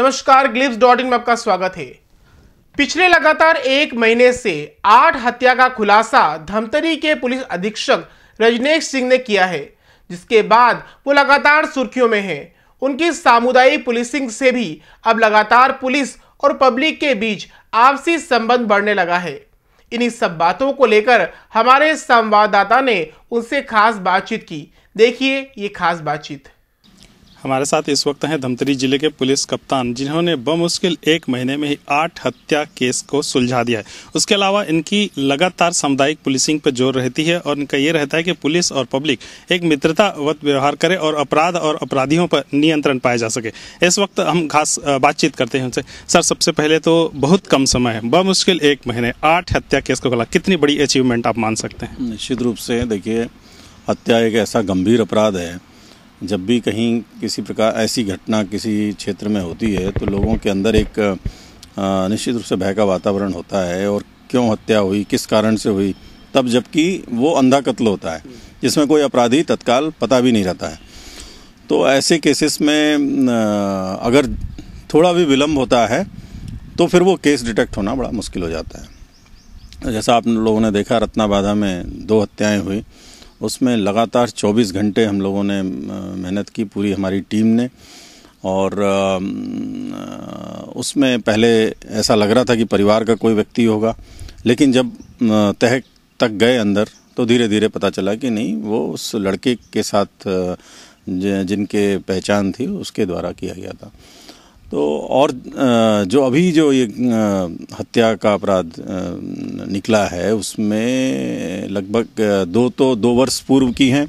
नमस्कार ग्लिप्स dot in में आपका स्वागत है पिछले लगातार एक महीने से आठ हत्या का खुलासा धमतरी के पुलिस अधीक्षक रजनेश सिंह ने किया है जिसके बाद वो लगातार सुर्खियों में है उनकी सामुदायिक पुलिसिंग से भी अब लगातार पुलिस और पब्लिक के बीच आपसी संबंध बढ़ने लगा है इन्हीं सब बातों को लेकर हमारे संवाददाता ने उनसे खास बातचीत की देखिए ये खास बातचीत हमारे साथ इस वक्त हैं धमतरी जिले के पुलिस कप्तान जिन्होंने बमुश्किल एक महीने में ही आठ हत्या केस को सुलझा दिया है उसके अलावा इनकी लगातार सामुदायिक पुलिसिंग पर जोर रहती है और इनका ये रहता है कि पुलिस और पब्लिक एक मित्रतावत व्यवहार करे और अपराध और अपराधियों पर नियंत्रण पाया जा सके इस वक्त हम खास बातचीत करते हैं उनसे सर सबसे पहले तो बहुत कम समय है बमुश्किल एक महीने आठ हत्या केस को खोला कितनी बड़ी अचीवमेंट आप मान सकते हैं निश्चित रूप से देखिए हत्या एक ऐसा गंभीर अपराध है जब भी कहीं किसी प्रकार ऐसी घटना किसी क्षेत्र में होती है तो लोगों के अंदर एक निश्चित रूप से भय का वातावरण होता है और क्यों हत्या हुई किस कारण से हुई तब जबकि वो अंधा कत्ल होता है जिसमें कोई अपराधी तत्काल पता भी नहीं रहता है तो ऐसे केसेस में अगर थोड़ा भी विलम्ब होता है तो फिर वो केस डिटेक्ट होना बड़ा मुश्किल हो जाता है जैसा आप लोगों ने देखा रत्ना बाधा में दो हत्याएं हुई उसमें लगातार 24 घंटे हम लोगों ने मेहनत की पूरी हमारी टीम ने और उसमें पहले ऐसा लग रहा था कि परिवार का कोई व्यक्ति होगा लेकिन जब तह तक गए अंदर तो धीरे धीरे पता चला कि नहीं वो उस लड़के के साथ जिनके पहचान थी उसके द्वारा किया गया था तो और जो अभी जो ये हत्या का अपराध निकला है उसमें लगभग दो तो दो वर्ष पूर्व की हैं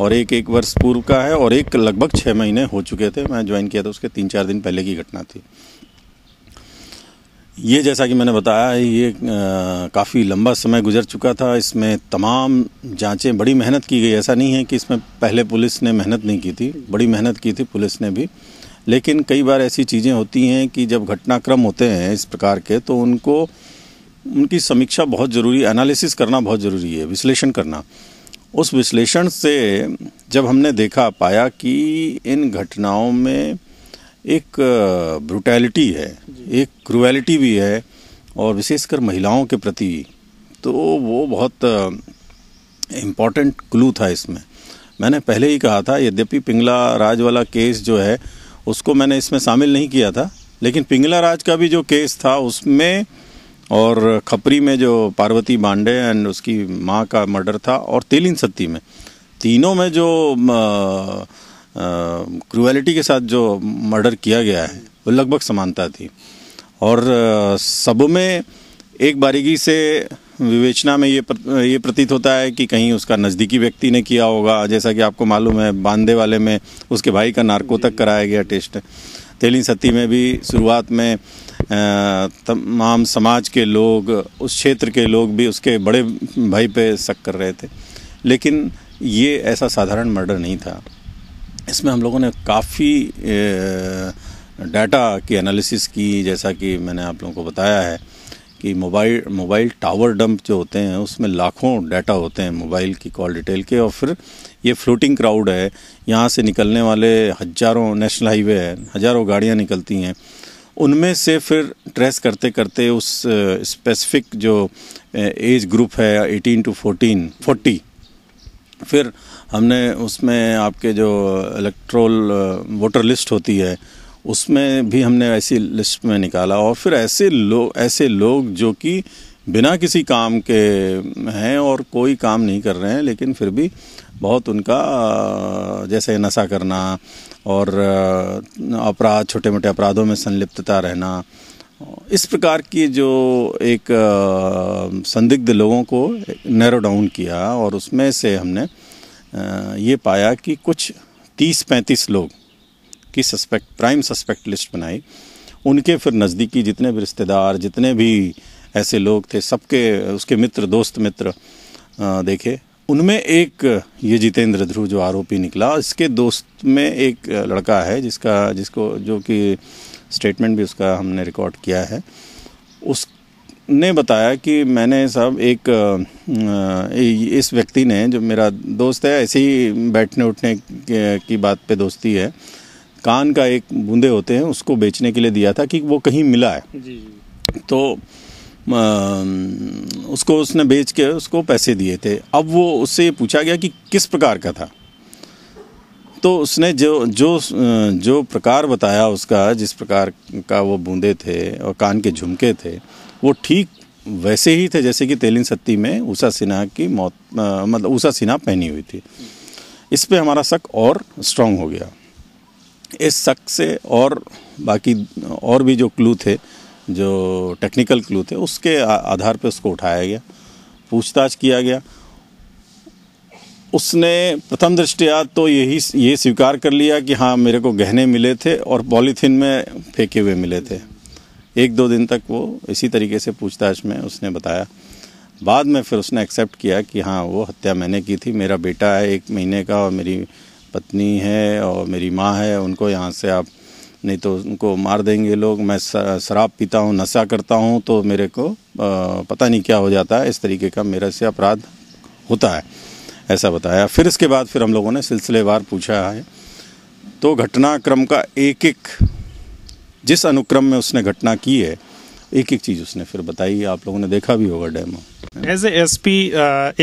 और एक एक वर्ष पूर्व का है और एक लगभग छः महीने हो चुके थे मैं ज्वाइन किया था उसके तीन चार दिन पहले की घटना थी ये जैसा कि मैंने बताया ये काफ़ी लंबा समय गुजर चुका था इसमें तमाम जांचें बड़ी मेहनत की गई ऐसा नहीं है कि इसमें पहले पुलिस ने मेहनत नहीं की थी बड़ी मेहनत की थी पुलिस ने भी लेकिन कई बार ऐसी चीज़ें होती हैं कि जब घटनाक्रम होते हैं इस प्रकार के तो उनको उनकी समीक्षा बहुत ज़रूरी एनालिसिस करना बहुत ज़रूरी है विश्लेषण करना उस विश्लेषण से जब हमने देखा पाया कि इन घटनाओं में एक ब्रुटैलिटी है एक क्रुएलिटी भी है और विशेषकर महिलाओं के प्रति तो वो बहुत इम्पॉर्टेंट क्लू था इसमें मैंने पहले ही कहा था यद्यपि पिंगला राज वाला केस जो है उसको मैंने इसमें शामिल नहीं किया था लेकिन पिंगला राज का भी जो केस था उसमें और खपरी में जो पार्वती बांडे एंड उसकी माँ का मर्डर था और तेलिन सत्ती में तीनों में जो क्रुअलिटी के साथ जो मर्डर किया गया है वो लगभग समानता थी और सब में एक बारीकी से विवेचना में ये प्र, ये प्रतीत होता है कि कहीं उसका नज़दीकी व्यक्ति ने किया होगा जैसा कि आपको मालूम है बांदे वाले में उसके भाई का नार्को तक कराया गया टेस्ट तेलिन सती में भी शुरुआत में तमाम समाज के लोग उस क्षेत्र के लोग भी उसके बड़े भाई पे शक कर रहे थे लेकिन ये ऐसा साधारण मर्डर नहीं था इसमें हम लोगों ने काफ़ी डाटा की एनालिसिस की जैसा कि मैंने आप लोगों को बताया है कि मोबाइल मोबाइल टावर डंप जो होते हैं उसमें लाखों डाटा होते हैं मोबाइल की कॉल डिटेल के और फिर ये फ्लोटिंग क्राउड है यहाँ से निकलने वाले हजारों नेशनल हाईवे है हजारों गाड़ियाँ निकलती हैं उनमें से फिर ट्रेस करते करते उस स्पेसिफिक जो एज ग्रुप है 18 टू 14 40 फिर हमने उसमें आपके जो इलेक्ट्रोल वोटर लिस्ट होती है उसमें भी हमने ऐसी लिस्ट में निकाला और फिर ऐसे लोग ऐसे लोग जो कि बिना किसी काम के हैं और कोई काम नहीं कर रहे हैं लेकिन फिर भी बहुत उनका जैसे नशा करना और अपराध छोटे मोटे अपराधों में संलिप्तता रहना इस प्रकार की जो एक संदिग्ध लोगों को नैरो डाउन किया और उसमें से हमने ये पाया कि कुछ तीस पैंतीस लोग की सस्पेक्ट प्राइम सस्पेक्ट लिस्ट बनाई उनके फिर नज़दीकी जितने भी रिश्तेदार जितने भी ऐसे लोग थे सबके उसके मित्र दोस्त मित्र देखे उनमें एक ये जितेंद्र ध्रुव जो आरोपी निकला इसके दोस्त में एक लड़का है जिसका जिसको जो कि स्टेटमेंट भी उसका हमने रिकॉर्ड किया है उसने बताया कि मैंने साहब एक इस व्यक्ति ने जो मेरा दोस्त है ऐसे ही बैठने उठने की बात पे दोस्ती है कान का एक बूंदे होते हैं उसको बेचने के लिए दिया था कि वो कहीं मिला है जी जी। तो आ, उसको उसने बेच के उसको पैसे दिए थे अब वो उससे ये पूछा गया कि किस प्रकार का था तो उसने जो जो जो प्रकार बताया उसका जिस प्रकार का वो बूंदे थे और कान के झुमके थे वो ठीक वैसे ही थे जैसे कि तेलिन सत्ती में उषा सिन्हा की मौत आ, मतलब उषा सिन्हा पहनी हुई थी इस पे हमारा शक और स्ट्रांग हो गया इस शक से और बाकी और भी जो क्लू थे जो टेक्निकल क्लू थे उसके आधार पर उसको उठाया गया पूछताछ किया गया उसने प्रथम दृष्टिया तो यही ये स्वीकार कर लिया कि हाँ मेरे को गहने मिले थे और पॉलीथीन में फेंके हुए मिले थे एक दो दिन तक वो इसी तरीके से पूछताछ में उसने बताया बाद में फिर उसने एक्सेप्ट किया कि हाँ वो हत्या मैंने की थी मेरा बेटा है एक महीने का और मेरी पत्नी है और मेरी माँ है उनको यहाँ से आप नहीं तो उनको मार देंगे लोग मैं शराब पीता हूँ नशा करता हूँ तो मेरे को पता नहीं क्या हो जाता है इस तरीके का मेरे से अपराध होता है ऐसा बताया फिर इसके बाद फिर हम लोगों ने सिलसिलेवार पूछा है तो घटनाक्रम का एक एक जिस अनुक्रम में उसने घटना की है एक एक चीज़ उसने फिर बताई आप लोगों ने देखा भी होगा demo as A S P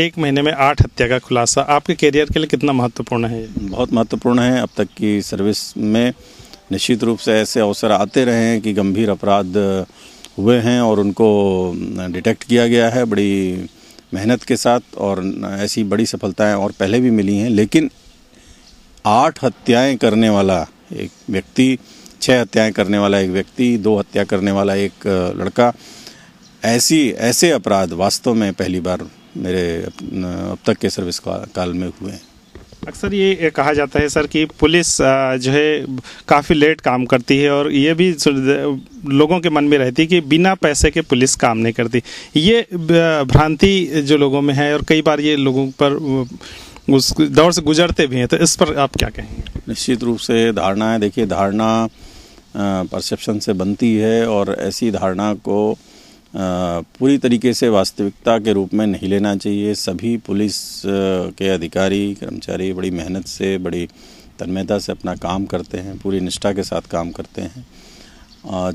एक महीने में आठ हत्या का खुलासा आपके कैरियर के लिए कितना महत्वपूर्ण है बहुत महत्वपूर्ण है अब तक की सर्विस में निश्चित रूप से ऐसे अवसर आते रहे हैं कि गंभीर अपराध uh, हुए हैं और उनको डिटेक्ट uh, किया गया है बड़ी मेहनत के साथ और uh, ऐसी बड़ी सफलताएं और पहले भी मिली हैं लेकिन आठ हत्याएं करने वाला एक व्यक्ति छः हत्याएं करने वाला एक व्यक्ति दो हत्या करने वाला एक लड़का ऐसी ऐसे अपराध वास्तव में पहली बार मेरे अब तक के सर्विस काल में हुए हैं अक्सर ये कहा जाता है सर कि पुलिस जो है काफ़ी लेट काम करती है और ये भी लोगों के मन में रहती है कि बिना पैसे के पुलिस काम नहीं करती ये भ्रांति जो लोगों में है और कई बार ये लोगों पर उस दौर से गुजरते भी हैं तो इस पर आप क्या कहेंगे निश्चित रूप से धारणाएँ देखिए धारणा परसेप्शन से बनती है और ऐसी धारणा को पूरी तरीके से वास्तविकता के रूप में नहीं लेना चाहिए सभी पुलिस के अधिकारी कर्मचारी बड़ी मेहनत से बड़ी तन्मयता से अपना काम करते हैं पूरी निष्ठा के साथ काम करते हैं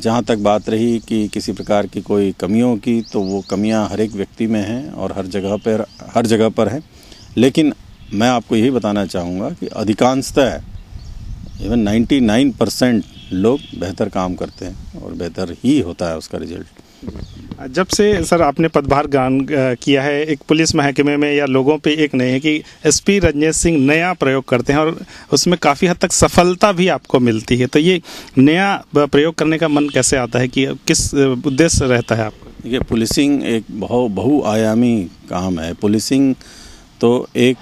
जहाँ तक बात रही कि किसी प्रकार की कोई कमियों की तो वो कमियाँ हर एक व्यक्ति में हैं और हर जगह पर हर जगह पर हैं लेकिन मैं आपको यही बताना चाहूँगा कि अधिकांशतः इवन 99 परसेंट लोग बेहतर काम करते हैं और बेहतर ही होता है उसका रिजल्ट जब से सर आपने पदभार ग्रहण किया है एक पुलिस महकमे में या लोगों पे एक नहीं है कि एसपी रजनेश सिंह नया प्रयोग करते हैं और उसमें काफ़ी हद तक सफलता भी आपको मिलती है तो ये नया प्रयोग करने का मन कैसे आता है कि किस उद्देश्य रहता है आपको देखिए पुलिसिंग एक बहु बहुआयामी काम है पुलिसिंग तो एक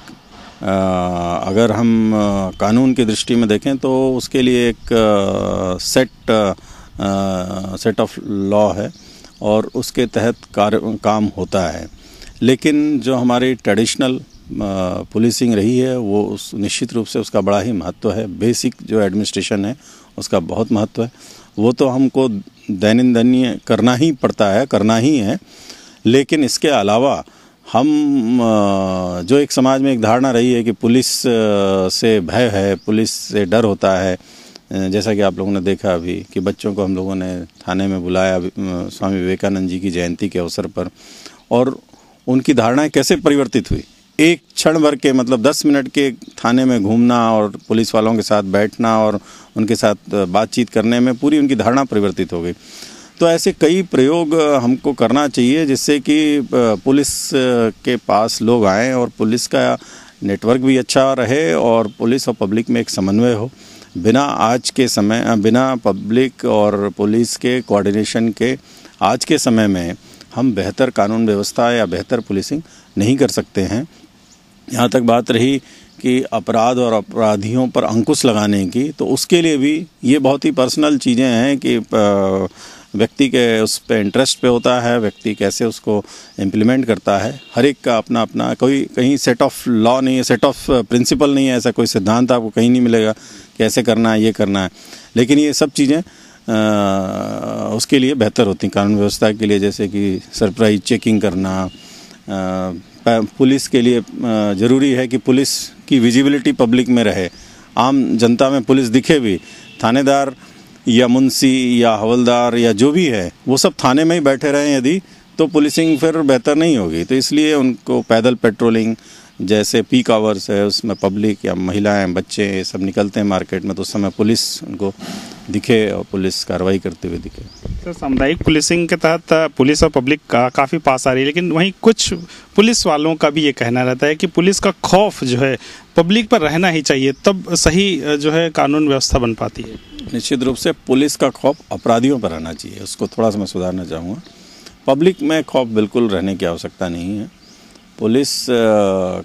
आ, अगर हम कानून की दृष्टि में देखें तो उसके लिए एक आ, सेट आ, सेट ऑफ लॉ है और उसके तहत कार्य काम होता है लेकिन जो हमारी ट्रेडिशनल पुलिसिंग रही है वो उस निश्चित रूप से उसका बड़ा ही महत्व है बेसिक जो एडमिनिस्ट्रेशन है उसका बहुत महत्व है वो तो हमको दैनंदनीय करना ही पड़ता है करना ही है लेकिन इसके अलावा हम जो एक समाज में एक धारणा रही है कि पुलिस से भय है पुलिस से डर होता है जैसा कि आप लोगों ने देखा अभी कि बच्चों को हम लोगों ने थाने में बुलाया स्वामी विवेकानंद जी की जयंती के अवसर पर और उनकी धारणाएं कैसे परिवर्तित हुई एक क्षण भर के मतलब दस मिनट के थाने में घूमना और पुलिस वालों के साथ बैठना और उनके साथ बातचीत करने में पूरी उनकी धारणा परिवर्तित हो गई तो ऐसे कई प्रयोग हमको करना चाहिए जिससे कि पुलिस के पास लोग आएँ और पुलिस का नेटवर्क भी अच्छा रहे और पुलिस और पब्लिक में एक समन्वय हो बिना आज के समय बिना पब्लिक और पुलिस के कोऑर्डिनेशन के आज के समय में हम बेहतर कानून व्यवस्था या बेहतर पुलिसिंग नहीं कर सकते हैं यहाँ तक बात रही कि अपराध और अपराधियों पर अंकुश लगाने की तो उसके लिए भी ये बहुत ही पर्सनल चीज़ें हैं कि व्यक्ति के उस पर इंटरेस्ट पे होता है व्यक्ति कैसे उसको इम्प्लीमेंट करता है हर एक का अपना अपना कोई कहीं सेट ऑफ लॉ नहीं है सेट ऑफ प्रिंसिपल नहीं है ऐसा कोई सिद्धांत आपको कहीं नहीं मिलेगा कैसे करना है ये करना है लेकिन ये सब चीज़ें उसके लिए बेहतर होती हैं कानून व्यवस्था के लिए जैसे कि सरप्राइज चेकिंग करना आ, पुलिस के लिए ज़रूरी है कि पुलिस की विजिबिलिटी पब्लिक में रहे आम जनता में पुलिस दिखे भी थानेदार या मुंशी या हवलदार या जो भी है वो सब थाने में ही बैठे रहें यदि तो पुलिसिंग फिर बेहतर नहीं होगी तो इसलिए उनको पैदल पेट्रोलिंग जैसे पीक आवर्स है उसमें पब्लिक या महिलाएं बच्चे सब निकलते हैं मार्केट में तो उस समय पुलिस उनको दिखे और पुलिस कार्रवाई करते हुए दिखे सर सामुदायिक पुलिसिंग के तहत पुलिस और पब्लिक का काफ़ी पास आ रही है लेकिन वहीं कुछ पुलिस वालों का भी ये कहना रहता है कि पुलिस का खौफ जो है पब्लिक पर रहना ही चाहिए तब सही जो है कानून व्यवस्था बन पाती है निश्चित रूप से पुलिस का खौफ अपराधियों पर रहना चाहिए उसको थोड़ा सा मैं सुधारना चाहूँगा पब्लिक में खौफ बिल्कुल रहने की आवश्यकता नहीं है पुलिस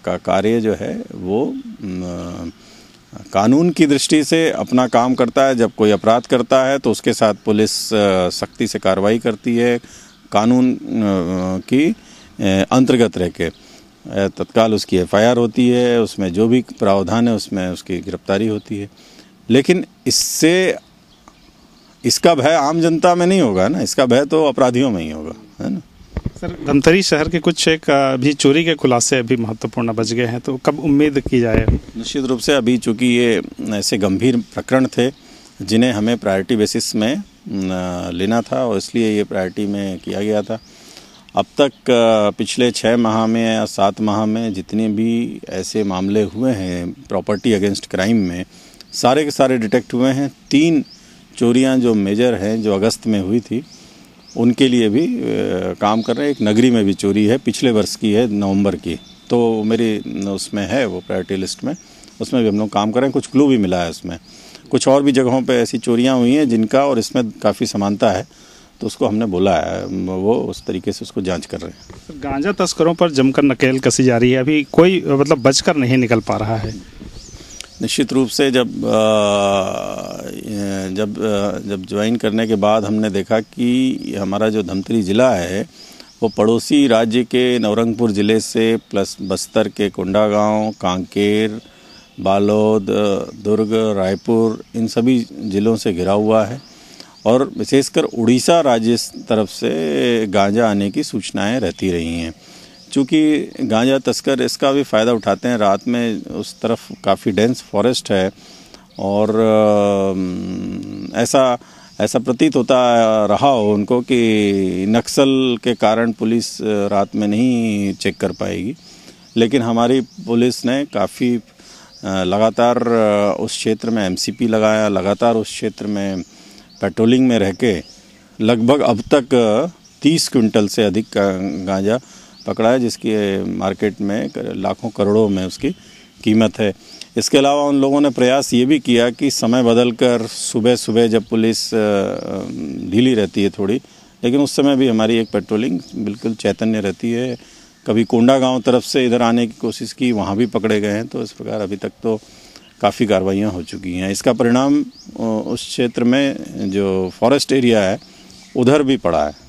का कार्य जो है वो कानून की दृष्टि से अपना काम करता है जब कोई अपराध करता है तो उसके साथ पुलिस सख्ती से कार्रवाई करती है कानून की अंतर्गत रह के तत्काल उसकी एफआईआर होती है उसमें जो भी प्रावधान है उसमें उसकी गिरफ्तारी होती है लेकिन इससे इसका भय आम जनता में नहीं होगा ना इसका भय तो अपराधियों में ही होगा है ना सर धमतरी शहर के कुछ एक अभी चोरी के खुलासे अभी महत्वपूर्ण बच गए हैं तो कब उम्मीद की जाए निश्चित रूप से अभी चूँकि ये ऐसे गंभीर प्रकरण थे जिन्हें हमें प्रायोरिटी बेसिस में लेना था और इसलिए ये प्रायोरिटी में किया गया था अब तक पिछले छः माह में या सात माह में जितने भी ऐसे मामले हुए हैं प्रॉपर्टी अगेंस्ट क्राइम में सारे के सारे डिटेक्ट हुए हैं तीन चोरियां जो मेजर हैं जो अगस्त में हुई थी उनके लिए भी काम कर रहे हैं एक नगरी में भी चोरी है पिछले वर्ष की है नवंबर की तो मेरी उसमें है वो प्रायोरिटी लिस्ट में उसमें भी हम लोग काम कर रहे हैं कुछ क्लू भी मिला है उसमें कुछ और भी जगहों पर ऐसी चोरियाँ हुई हैं जिनका और इसमें काफ़ी समानता है तो उसको हमने बोला है वो उस तरीके से उसको जांच कर रहे हैं गांजा तस्करों पर जमकर नकेल कसी जा रही है अभी कोई मतलब बचकर नहीं निकल पा रहा है निश्चित रूप से जब जब जब ज्वाइन करने के बाद हमने देखा कि हमारा जो धमतरी ज़िला है वो पड़ोसी राज्य के नवरंगपुर ज़िले से प्लस बस्तर के कुंडा गांव कांकेर बालोद दुर्ग रायपुर इन सभी ज़िलों से घिरा हुआ है और विशेषकर उड़ीसा राज्य तरफ से गांजा आने की सूचनाएं रहती रही हैं चूँकि गांजा तस्कर इसका भी फ़ायदा उठाते हैं रात में उस तरफ काफ़ी डेंस फॉरेस्ट है और ऐसा ऐसा प्रतीत होता रहा हो उनको कि नक्सल के कारण पुलिस रात में नहीं चेक कर पाएगी लेकिन हमारी पुलिस ने काफ़ी लगातार उस क्षेत्र में एमसीपी लगाया लगातार उस क्षेत्र में पेट्रोलिंग में रह के लगभग अब तक 30 क्विंटल से अधिक गांजा पकड़ा है जिसकी मार्केट में लाखों करोड़ों में उसकी कीमत है इसके अलावा उन लोगों ने प्रयास ये भी किया कि समय बदल कर सुबह सुबह जब पुलिस ढीली रहती है थोड़ी लेकिन उस समय भी हमारी एक पेट्रोलिंग बिल्कुल चैतन्य रहती है कभी कोंडा गांव तरफ से इधर आने की कोशिश की वहाँ भी पकड़े गए हैं तो इस प्रकार अभी तक तो काफ़ी कार्रवाइयाँ हो चुकी हैं इसका परिणाम उस क्षेत्र में जो फॉरेस्ट एरिया है उधर भी पड़ा है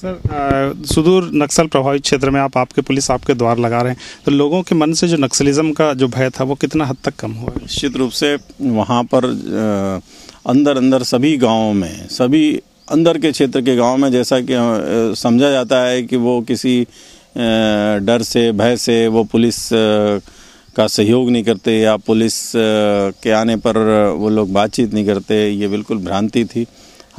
सर सुदूर नक्सल प्रभावित क्षेत्र में आप आपके पुलिस आपके द्वार लगा रहे हैं तो लोगों के मन से जो नक्सलिज्म का जो भय था वो कितना हद तक कम हुआ निश्चित रूप से वहाँ पर अंदर अंदर सभी गाँव में सभी अंदर के क्षेत्र के गाँव में जैसा कि समझा जाता है कि वो किसी डर से भय से वो पुलिस का सहयोग नहीं करते या पुलिस के आने पर वो लोग बातचीत नहीं करते ये बिल्कुल भ्रांति थी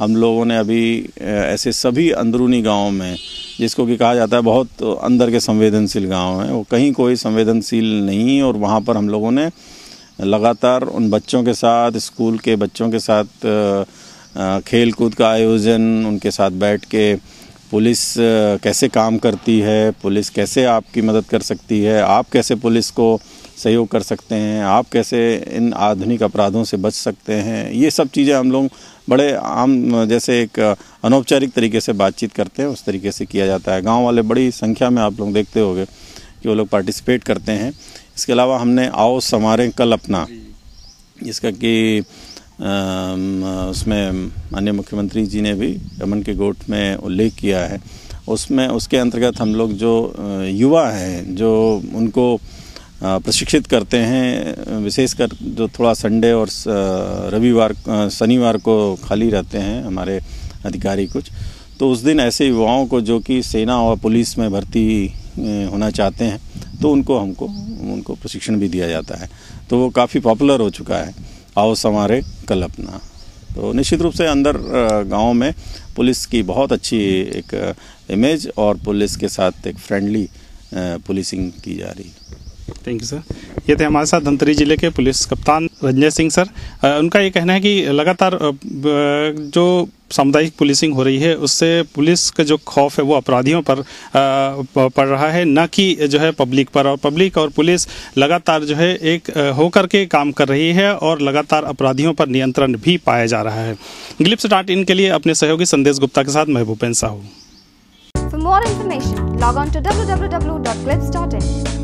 हम लोगों ने अभी ऐसे सभी अंदरूनी गाँव में जिसको कि कहा जाता है बहुत अंदर के संवेदनशील गाँव हैं वो कहीं कोई संवेदनशील नहीं और वहाँ पर हम लोगों ने लगातार उन बच्चों के साथ स्कूल के बच्चों के साथ खेल कूद का आयोजन उनके साथ बैठ के पुलिस कैसे काम करती है पुलिस कैसे आपकी मदद कर सकती है आप कैसे पुलिस को सहयोग कर सकते हैं आप कैसे इन आधुनिक अपराधों से बच सकते हैं ये सब चीज़ें हम लोग बड़े आम जैसे एक अनौपचारिक तरीके से बातचीत करते हैं उस तरीके से किया जाता है गाँव वाले बड़ी संख्या में आप लोग देखते होंगे कि वो लोग पार्टिसिपेट करते हैं इसके अलावा हमने आओ समारें कल अपना जिसका कि उसमें माननीय मुख्यमंत्री जी ने भी रमन के गोट में उल्लेख किया है उसमें उसके अंतर्गत हम लोग जो युवा हैं जो उनको प्रशिक्षित करते हैं विशेषकर जो थोड़ा संडे और रविवार शनिवार को खाली रहते हैं हमारे अधिकारी कुछ तो उस दिन ऐसे युवाओं को जो कि सेना और पुलिस में भर्ती होना चाहते हैं तो उनको हमको उनको प्रशिक्षण भी दिया जाता है तो वो काफ़ी पॉपुलर हो चुका है आओ संवारे कल अपना तो निश्चित रूप से अंदर गाँव में पुलिस की बहुत अच्छी एक इमेज और पुलिस के साथ एक फ्रेंडली पुलिसिंग की जा रही है थैंक यू सर ये थे हमारे साथ धमतरी जिले के पुलिस कप्तान रंजय सिंह सर उनका ये कहना है कि लगातार जो सामुदायिक पुलिसिंग हो रही है उससे पुलिस का जो खौफ है वो अपराधियों पर पड़ रहा है न कि जो है पब्लिक पर और पब्लिक और पुलिस लगातार जो है एक होकर के काम कर रही है और लगातार अपराधियों पर नियंत्रण भी पाया जा रहा है ग्लिप्स डॉट इन के लिए अपने सहयोगी संदेश गुप्ता के साथ मैं महबूबेन Sahu more information log on to W W W dot on to in